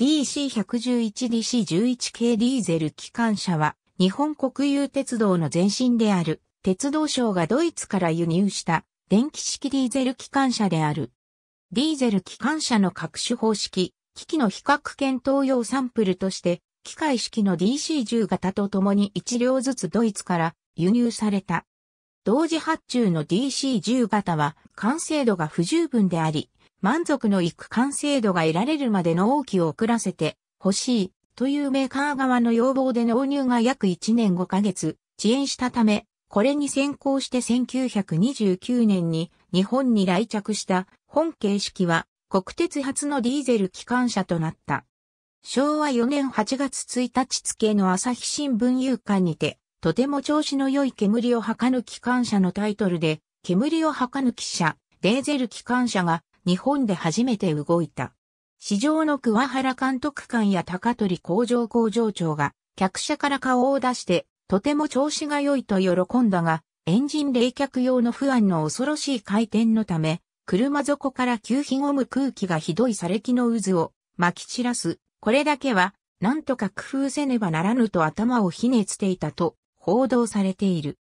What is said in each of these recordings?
DC111DC11 系ディーゼル機関車は日本国有鉄道の前身である鉄道省がドイツから輸入した電気式ディーゼル機関車である。ディーゼル機関車の各種方式、機器の比較検討用サンプルとして機械式の DC10 型とともに1両ずつドイツから輸入された。同時発注の DC10 型は完成度が不十分であり、満足のいく完成度が得られるまで納期を遅らせて欲しいというメーカー側の要望で納入が約1年5ヶ月遅延したため、これに先行して1929年に日本に来着した本形式は国鉄初のディーゼル機関車となった。昭和4年8月1日付の朝日新聞有刊にて、とても調子の良い煙を吐かぬ機関車のタイトルで、煙を吐かぬ汽車、デーゼル機関車が日本で初めて動いた。市場の桑原監督官や高取工場工場長が客車から顔を出してとても調子が良いと喜んだがエンジン冷却用の不安の恐ろしい回転のため車底から急ひゴむ空気がひどい砂礫の渦を撒き散らす。これだけはなんとか工夫せねばならぬと頭をひねつていたと報道されている。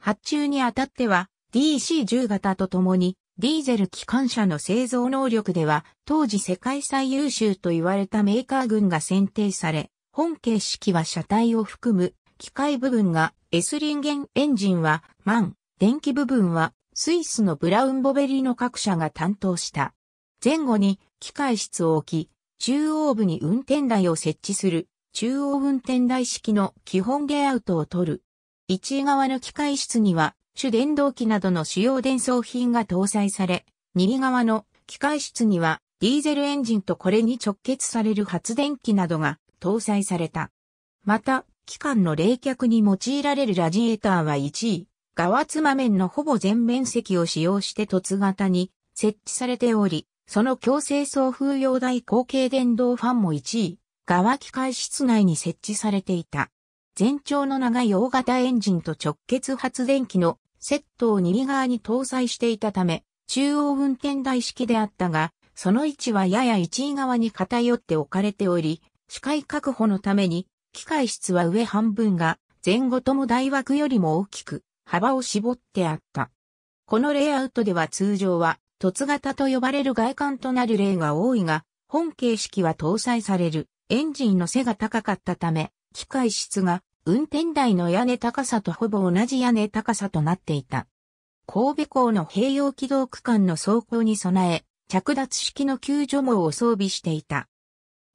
発注にあたっては DC10 型とともにディーゼル機関車の製造能力では、当時世界最優秀と言われたメーカー群が選定され、本形式は車体を含む、機械部分が S 輪源エンジンはマン、電気部分はスイスのブラウンボベリーの各社が担当した。前後に機械室を置き、中央部に運転台を設置する、中央運転台式の基本ゲアウトを取る。1側の機械室には主電動機などの主要電装品が搭載され、右側の機械室にはディーゼルエンジンとこれに直結される発電機などが搭載された。また、機関の冷却に用いられるラジエーターは1位、側妻面のほぼ全面積を使用して凸型に設置されており、その強制送風用大後継電動ファンも1位、側機械室内に設置されていた。全長の長い大型エンジンと直結発電機のセットを右側に搭載していたため、中央運転台式であったが、その位置はやや1位側に偏って置かれており、視界確保のために、機械室は上半分が前後とも大枠よりも大きく幅を絞ってあった。このレイアウトでは通常は凸型と呼ばれる外観となる例が多いが、本形式は搭載されるエンジンの背が高かったため、機械室が運転台の屋根高さとほぼ同じ屋根高さとなっていた。神戸港の併用軌道区間の走行に備え、着脱式の救助網を装備していた。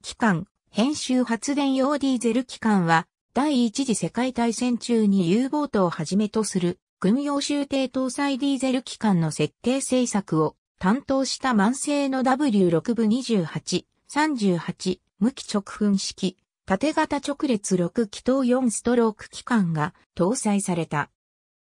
機関、編集発電用ディーゼル機関は、第一次世界大戦中に U ボートをはじめとする、軍用集艇搭載ディーゼル機関の設計製作を担当した慢性の W6 部28、38、無機直噴式、縦型直列6気筒4ストローク機関が搭載された。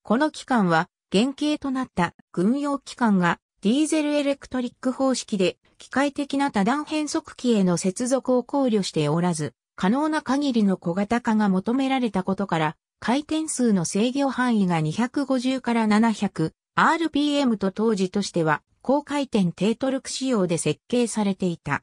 この機関は原型となった軍用機関がディーゼルエレクトリック方式で機械的な多段変速機への接続を考慮しておらず、可能な限りの小型化が求められたことから、回転数の制御範囲が250から 700rpm と当時としては高回転低トルク仕様で設計されていた。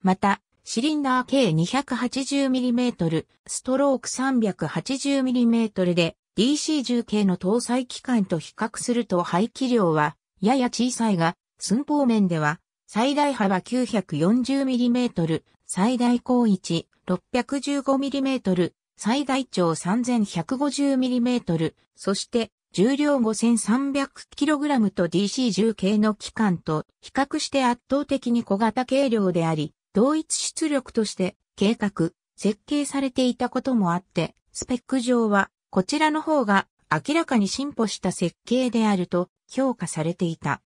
また、シリンダー計 280mm、ストローク 380mm で DC10 系の搭載機関と比較すると排気量はやや小さいが、寸法面では最大幅 940mm、最大高置 615mm、最大長 3150mm、そして重量 5300kg と DC10 系の機関と比較して圧倒的に小型軽量であり、同一出力として計画、設計されていたこともあって、スペック上はこちらの方が明らかに進歩した設計であると評価されていた。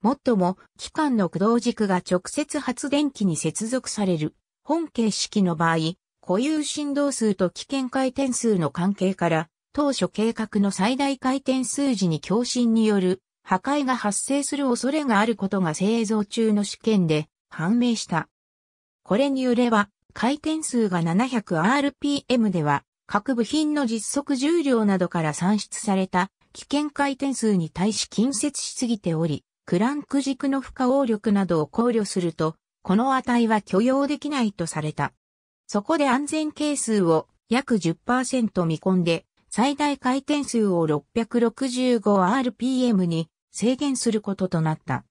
もっとも、機関の駆動軸が直接発電機に接続される本形式の場合、固有振動数と危険回転数の関係から、当初計画の最大回転数時に共振による破壊が発生する恐れがあることが製造中の試験で判明した。これによれば、回転数が 700rpm では、各部品の実測重量などから算出された危険回転数に対し近接しすぎており、クランク軸の負荷応力などを考慮すると、この値は許容できないとされた。そこで安全係数を約10%見込んで、最大回転数を 665rpm に制限することとなった。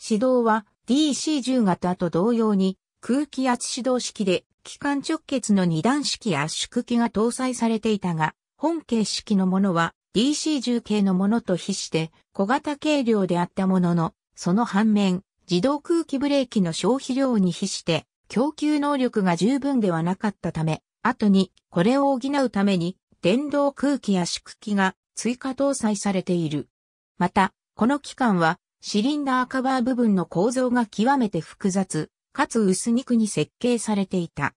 指導は DC10 型と同様に空気圧指導式で、機関直結の二段式圧縮機が搭載されていたが、本形式のものは DC10 系のものと比して小型軽量であったものの、その反面、自動空気ブレーキの消費量に比して供給能力が十分ではなかったため、後にこれを補うために電動空気圧縮機が追加搭載されている。また、この機関はシリンダーカバー部分の構造が極めて複雑、かつ薄肉に設計されていた。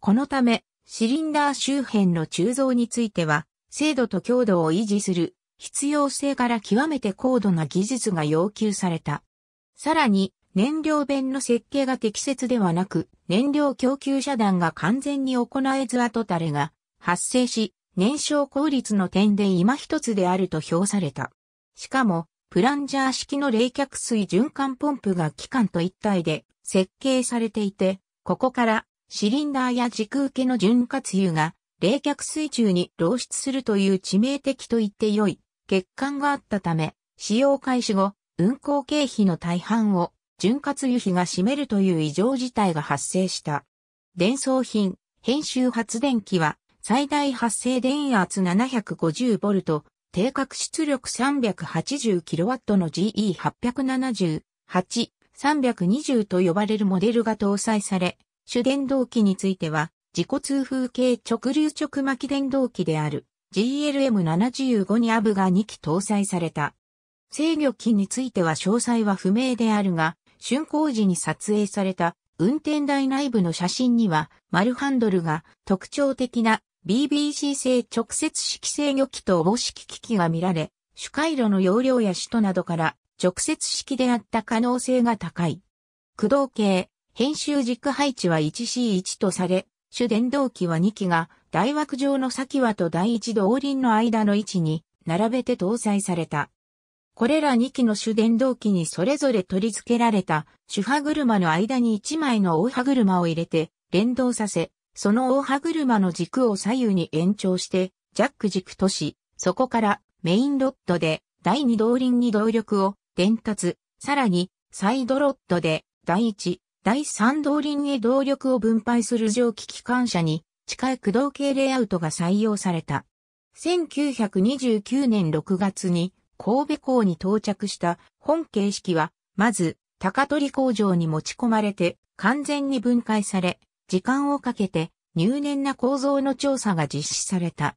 このため、シリンダー周辺の鋳造については、精度と強度を維持する必要性から極めて高度な技術が要求された。さらに、燃料弁の設計が適切ではなく、燃料供給遮断が完全に行えず後垂れが発生し、燃焼効率の点で今一つであると評された。しかも、プランジャー式の冷却水循環ポンプが機関と一体で設計されていて、ここからシリンダーや軸受けの潤滑油が冷却水中に漏出するという致命的と言って良い欠陥があったため、使用開始後、運行経費の大半を潤滑油費が占めるという異常事態が発生した。伝送品、編集発電機は最大発生電圧 750V、定格出力 380kW の GE878 320と呼ばれるモデルが搭載され、主電動機については、自己通風系直流直巻電動機である GLM75 にアブが2機搭載された。制御機については詳細は不明であるが、竣工時に撮影された運転台内部の写真には、丸ハンドルが特徴的な BBC 製直接式制御機とおぼしき機器が見られ、主回路の容量や首都などから直接式であった可能性が高い。駆動系、編集軸配置は 1C1 とされ、主電動機は2機が大枠上の先輪と第一動輪の間の位置に並べて搭載された。これら2機の主電動機にそれぞれ取り付けられた主歯車の間に1枚の大歯車を入れて連動させ、その大歯車の軸を左右に延長してジャック軸とし、そこからメインロッドで第2動輪に動力を伝達、さらに、サイドロッドで、第一、第三動輪へ動力を分配する蒸気機関車に、近い駆動系レイアウトが採用された。1929年6月に、神戸港に到着した本形式は、まず、高取工場に持ち込まれて、完全に分解され、時間をかけて、入念な構造の調査が実施された。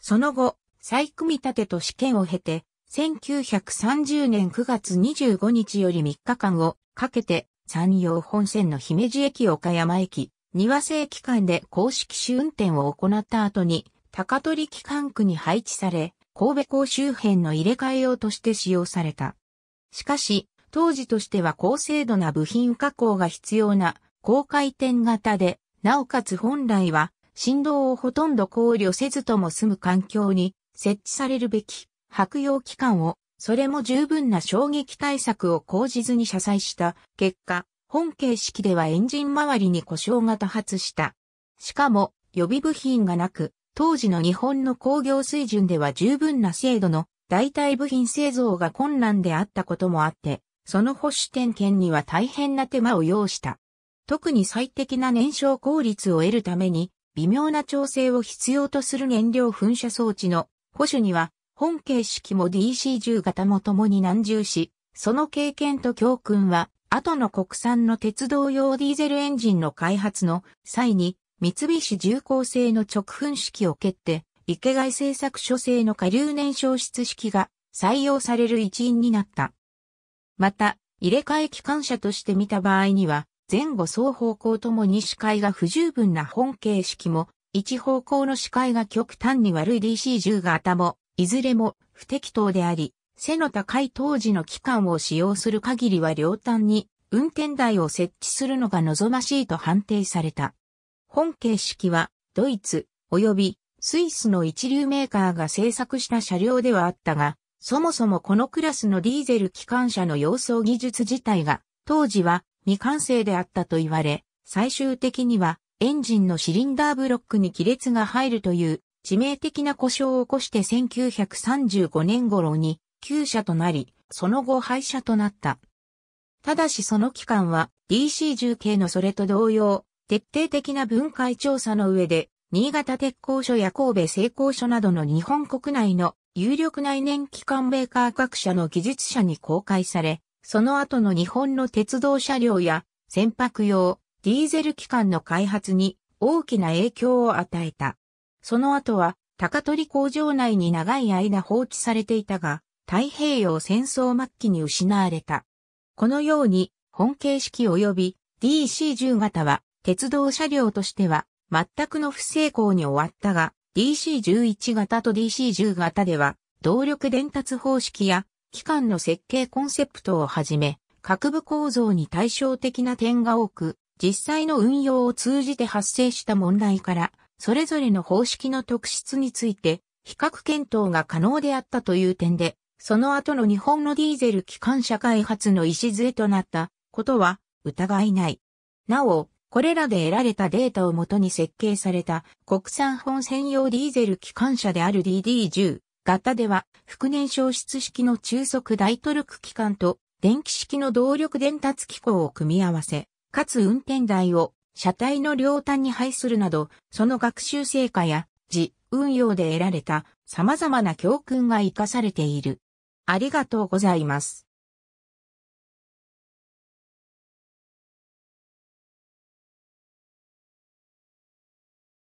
その後、再組み立てと試験を経て、1930年9月25日より3日間をかけて山陽本線の姫路駅岡山駅、庭瀬駅間で公式試運転を行った後に高取機関区に配置され、神戸港周辺の入れ替え用として使用された。しかし、当時としては高精度な部品加工が必要な高回転型で、なおかつ本来は振動をほとんど考慮せずとも済む環境に設置されるべき白用期間を、それも十分な衝撃対策を講じずに車載した結果、本形式ではエンジン周りに故障が多発した。しかも、予備部品がなく、当時の日本の工業水準では十分な精度の代替部品製造が困難であったこともあって、その保守点検には大変な手間を要した。特に最適な燃焼効率を得るために、微妙な調整を必要とする燃料噴射装置の保守には本形式も DC10 型も共に難重し、その経験と教訓は、後の国産の鉄道用ディーゼルエンジンの開発の際に、三菱重工製の直噴式を蹴って、池外製作所製の下流燃焼室式が採用される一因になった。また、入れ替え機関車として見た場合には、前後双方向ともに視界が不十分な本形式も、一方向の視界が極端に悪い DC10 型も、いずれも不適当であり、背の高い当時の機関を使用する限りは両端に運転台を設置するのが望ましいと判定された。本形式はドイツ及びスイスの一流メーカーが製作した車両ではあったが、そもそもこのクラスのディーゼル機関車の様相技術自体が当時は未完成であったと言われ、最終的にはエンジンのシリンダーブロックに亀裂が入るという致命的な故障を起こして1935年頃に旧車となり、その後廃車となった。ただしその期間は DC10 系のそれと同様、徹底的な分解調査の上で、新潟鉄工所や神戸製工所などの日本国内の有力内燃機関メーカー各社の技術者に公開され、その後の日本の鉄道車両や船舶用、ディーゼル機関の開発に大きな影響を与えた。その後は高取工場内に長い間放置されていたが、太平洋戦争末期に失われた。このように、本形式及び DC10 型は、鉄道車両としては、全くの不成功に終わったが、DC11 型と DC10 型では、動力伝達方式や、機関の設計コンセプトをはじめ、各部構造に対照的な点が多く、実際の運用を通じて発生した問題から、それぞれの方式の特質について、比較検討が可能であったという点で、その後の日本のディーゼル機関車開発の礎となったことは疑いない。なお、これらで得られたデータをもとに設計された国産本専用ディーゼル機関車である DD10 型では、副燃焼出式の中速大トルク機関と電気式の動力伝達機構を組み合わせ、かつ運転台を車体の両端に配するなど、その学習成果や、自運用で得られた様々な教訓が活かされている。ありがとうございます。